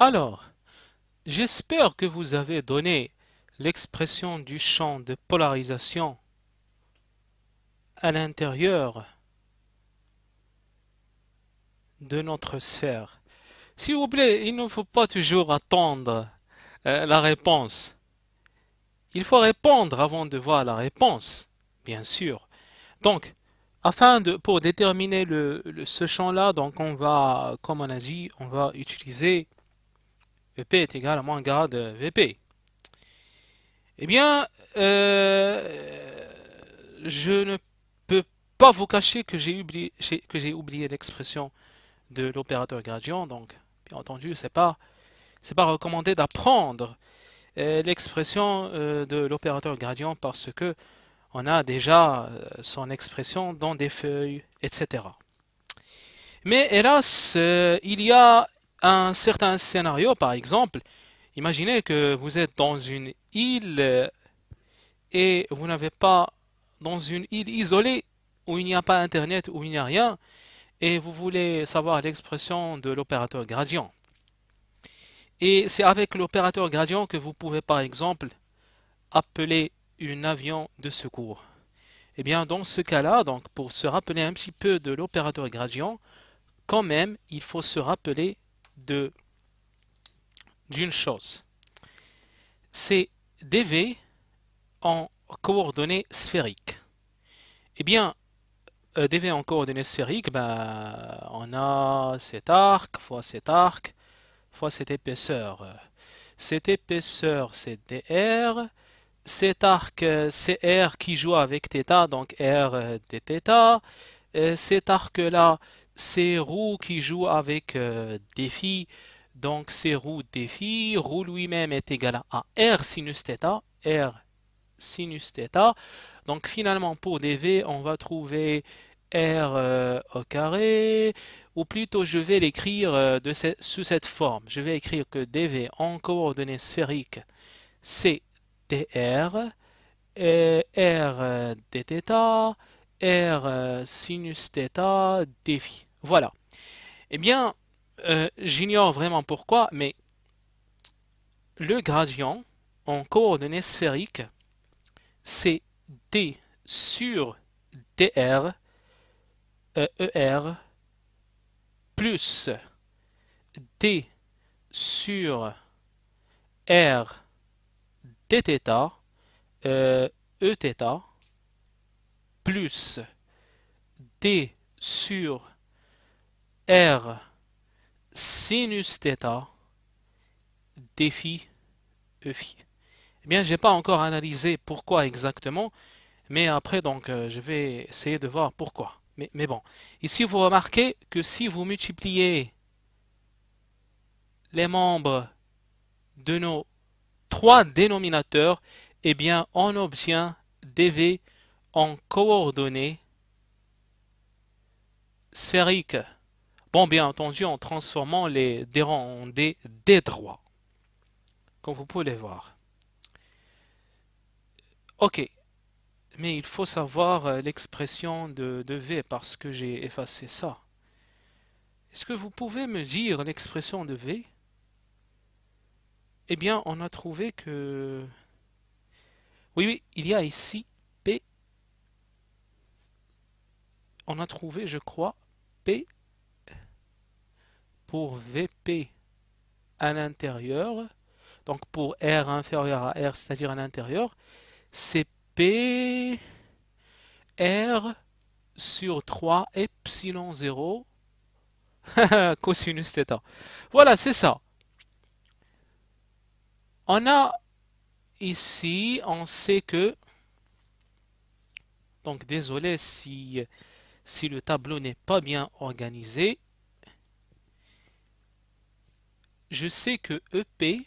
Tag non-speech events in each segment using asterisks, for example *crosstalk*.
Alors, j'espère que vous avez donné l'expression du champ de polarisation à l'intérieur de notre sphère. S'il vous plaît, il ne faut pas toujours attendre euh, la réponse. Il faut répondre avant de voir la réponse, bien sûr. Donc, afin de, pour déterminer ce champ-là, donc on va, comme on a dit, on va utiliser VP est égal à moins grade euh, VP. Eh bien, euh, je ne peux pas vous cacher que j'ai oublié, que j'ai oublié l'expression de l'opérateur gradient. Donc, bien entendu, c'est pas c'est pas recommandé d'apprendre euh, l'expression de l'opérateur gradient parce que on a déjà son expression dans des feuilles, etc. Mais hélas, il y a un certain scénario, par exemple, imaginez que vous êtes dans une île et vous n'avez pas, dans une île isolée où il n'y a pas Internet, où il n'y a rien, et vous voulez savoir l'expression de l'opérateur gradient. Et c'est avec l'opérateur gradient que vous pouvez, par exemple, appeler un avion de secours. Et eh bien, dans ce cas-là, donc pour se rappeler un petit peu de l'opérateur gradient, quand même, il faut se rappeler de d'une chose. C'est dv en coordonnées sphériques. Eh bien, euh, dv en coordonnées sphériques, bah, on a cet arc fois cet arc fois cette épaisseur. Cette épaisseur, c'est dr. Cet arc, c'est r qui joue avec θ, donc r euh, dθ. Euh, cet arc-là, c'est roue qui joue avec euh, défi. Donc c'est Roux défi. Roux lui-même est égal à R sinus R sinus Donc finalement pour dv, on va trouver R euh, au carré. Ou plutôt je vais l'écrire euh, sous cette forme. Je vais écrire que dv en coordonnées sphériques, c'est dr. R dθ, R sinus θ, défi. Voilà. Eh bien, euh, j'ignore vraiment pourquoi, mais le gradient en coordonnées sphériques, c'est D sur dr er euh, e plus d sur r dθ euh, E eθ plus d sur R sinus theta défi E Eh bien, je n'ai pas encore analysé pourquoi exactement, mais après, donc, euh, je vais essayer de voir pourquoi. Mais, mais bon, ici, vous remarquez que si vous multipliez les membres de nos trois dénominateurs, eh bien, on obtient dv en coordonnées sphériques. Bon, bien entendu, en transformant les dérondés en des, droits. Comme vous pouvez le voir. Ok. Mais il faut savoir euh, l'expression de, de V parce que j'ai effacé ça. Est-ce que vous pouvez me dire l'expression de V Eh bien, on a trouvé que... Oui, oui, il y a ici P. On a trouvé, je crois, P pour VP à l'intérieur, donc pour R inférieur à R, c'est-à-dire à, l'intérieur, c'est P R sur 3 epsilon 0 *laughs* cosinus θ. Voilà, c'est ça. On a ici, on sait que donc désolé si, si le tableau n'est pas bien organisé je sais que EP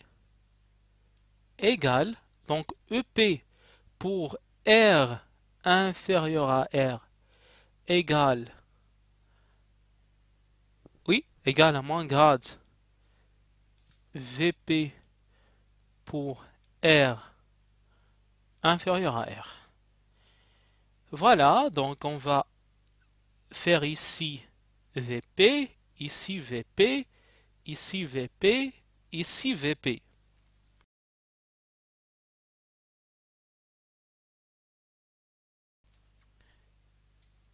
égale, donc EP pour R inférieur à R égale, oui, égale à moins grade VP pour R inférieur à R. Voilà, donc on va faire ici VP, ici VP, ici VP, ici VP.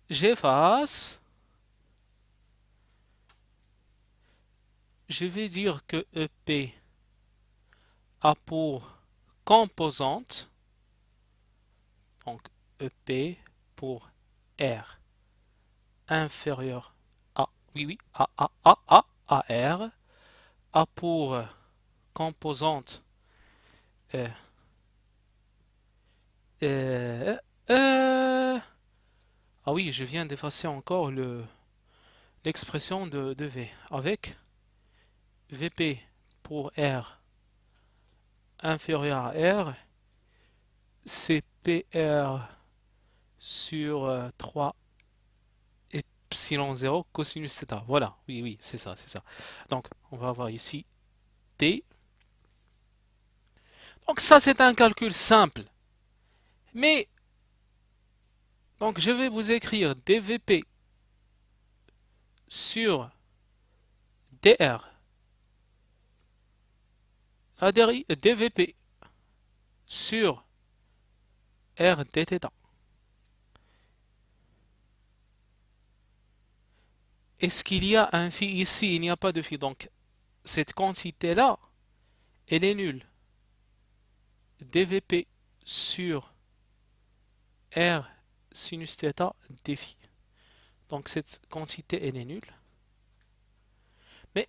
J'efface. Je vais dire que EP a pour composante, donc EP pour R inférieur à, oui, oui, à à A, A, R a pour composante euh, euh, euh, ah oui, je viens d'effacer encore le l'expression de, V avec VP pour R inférieur à R CPR sur 3 epsilon 0 cosinus θ. Voilà, oui, oui, c'est ça, c'est ça. Donc, on va avoir ici D. Donc ça, c'est un calcul simple. Mais, donc je vais vous écrire dvp sur dr. La dvp sur r dθ. Est-ce qu'il y a un phi ici Il n'y a pas de phi. Donc, cette quantité-là, elle est nulle. dvp sur r sinus θ Donc, cette quantité, elle est nulle. Mais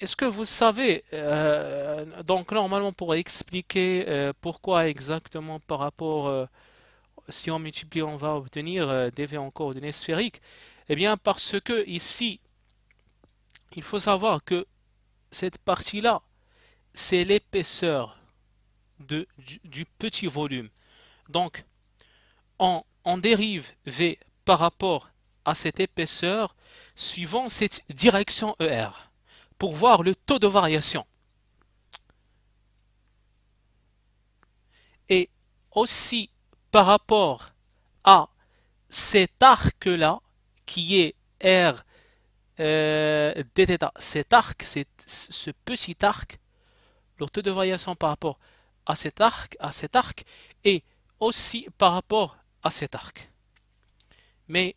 est-ce que vous savez, euh, donc normalement pour expliquer euh, pourquoi exactement par rapport, euh, si on multiplie, on va obtenir dv en coordonnées sphériques, eh bien, parce que ici, il faut savoir que cette partie-là, c'est l'épaisseur du, du, petit volume. Donc, on dérive V par rapport à cette épaisseur suivant cette direction ER pour voir le taux de variation. Et aussi par rapport à cet arc-là, qui est R euh, dθ. Cet arc, ce petit arc, taux de variation par rapport à cet arc, à cet arc, et aussi par rapport à cet arc. Mais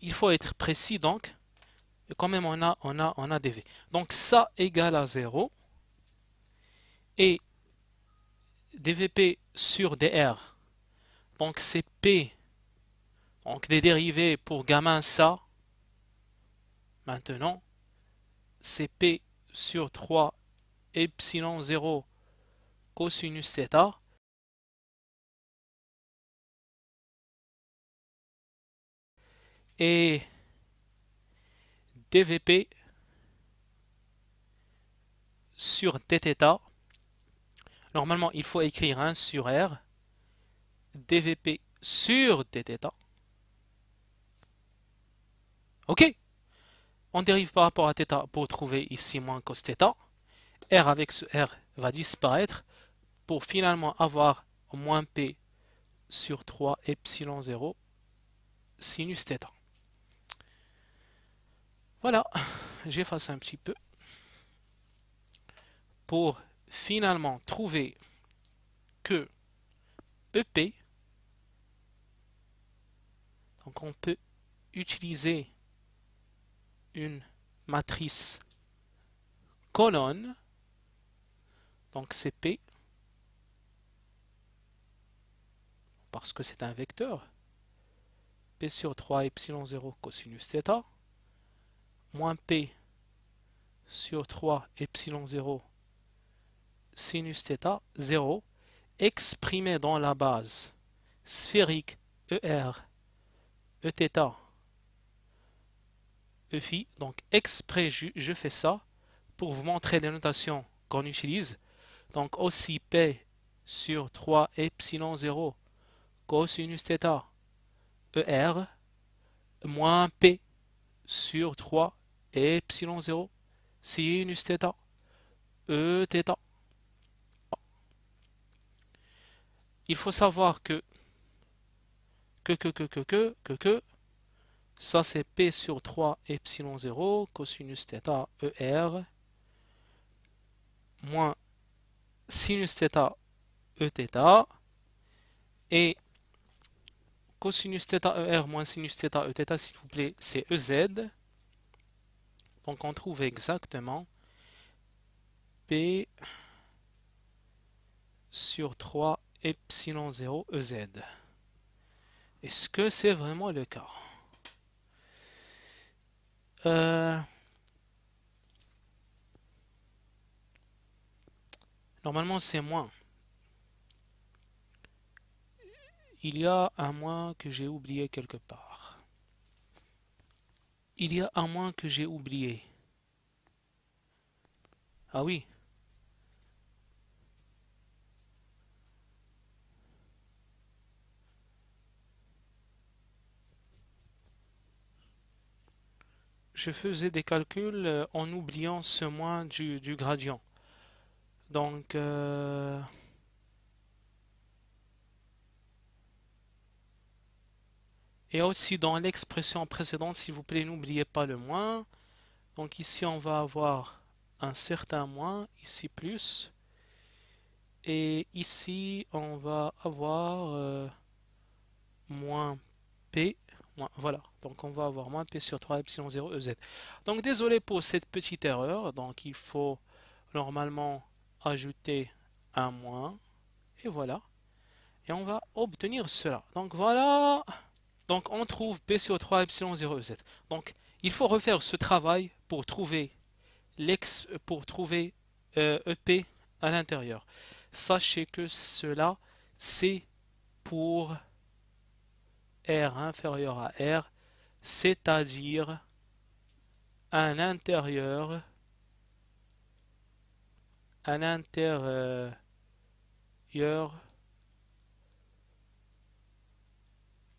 il faut être précis donc. quand même, on a, on a, on a dv. Donc ça égale à 0. Et dvp sur dr. Donc c'est p donc les dérivés pour gamma ça, maintenant, c'est P sur 3 epsilon 0 cosinus θ. Et dvp sur dθ. Normalement, il faut écrire 1 sur r, dvp sur dθ. Ok On dérive par rapport à θ pour trouver ici moins cos R avec ce R va disparaître pour finalement avoir moins P sur 3 epsilon 0 sinus θ. Voilà, j'efface un petit peu pour finalement trouver que EP, donc on peut utiliser une matrice colonne, donc c'est P, parce que c'est un vecteur, P sur 3 epsilon 0 cosinus θ, moins P sur 3 epsilon 0 sinus θ 0, exprimé dans la base sphérique ER, Eθ E donc exprès, je, fais ça pour vous montrer les notations qu'on utilise. Donc aussi P sur 3 epsilon 0 cosinus θ ER moins P sur 3 epsilon 0 sinus θ E θ. Il faut savoir que que que que que que, que ça, c'est P sur 3 epsilon 0 cosinus θ ER moins sinus θ Eθ et cosinus θ ER moins sinus θ Eθ, s'il vous plaît, c'est EZ. Donc on trouve exactement P sur 3 ε 0 EZ. Est-ce que c'est vraiment le cas euh, normalement, c'est moi. Il y a un mois que j'ai oublié quelque part. Il y a un mois que j'ai oublié. Ah oui, je faisais des calculs euh, en oubliant ce moins du, gradient. Donc, euh, et aussi dans l'expression précédente, s'il vous plaît, n'oubliez pas le moins. Donc ici, on va avoir un certain moins, ici plus. Et ici, on va avoir euh, moins P voilà, donc on va avoir moins P sur 3 epsilon 0 EZ. Donc désolé pour cette petite erreur, donc il faut normalement ajouter un moins, et voilà. Et on va obtenir cela. Donc voilà, donc on trouve P sur 3 epsilon 0 EZ. Donc il faut refaire ce travail pour trouver l'ex pour trouver EP euh, e à l'intérieur. Sachez que cela c'est pour R inférieur à R, c'est-à-dire un intérieur un intérieur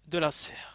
de la sphère.